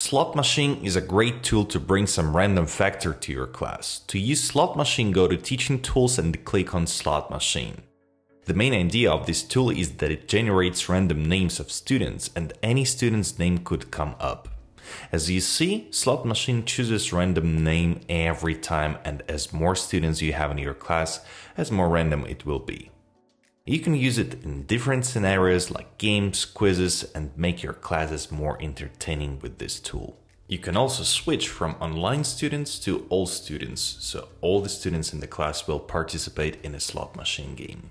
Slot Machine is a great tool to bring some random factor to your class. To use Slot Machine, go to Teaching Tools and click on Slot Machine. The main idea of this tool is that it generates random names of students and any student's name could come up. As you see, Slot Machine chooses random name every time and as more students you have in your class, as more random it will be. You can use it in different scenarios like games, quizzes, and make your classes more entertaining with this tool. You can also switch from online students to all students, so all the students in the class will participate in a slot machine game.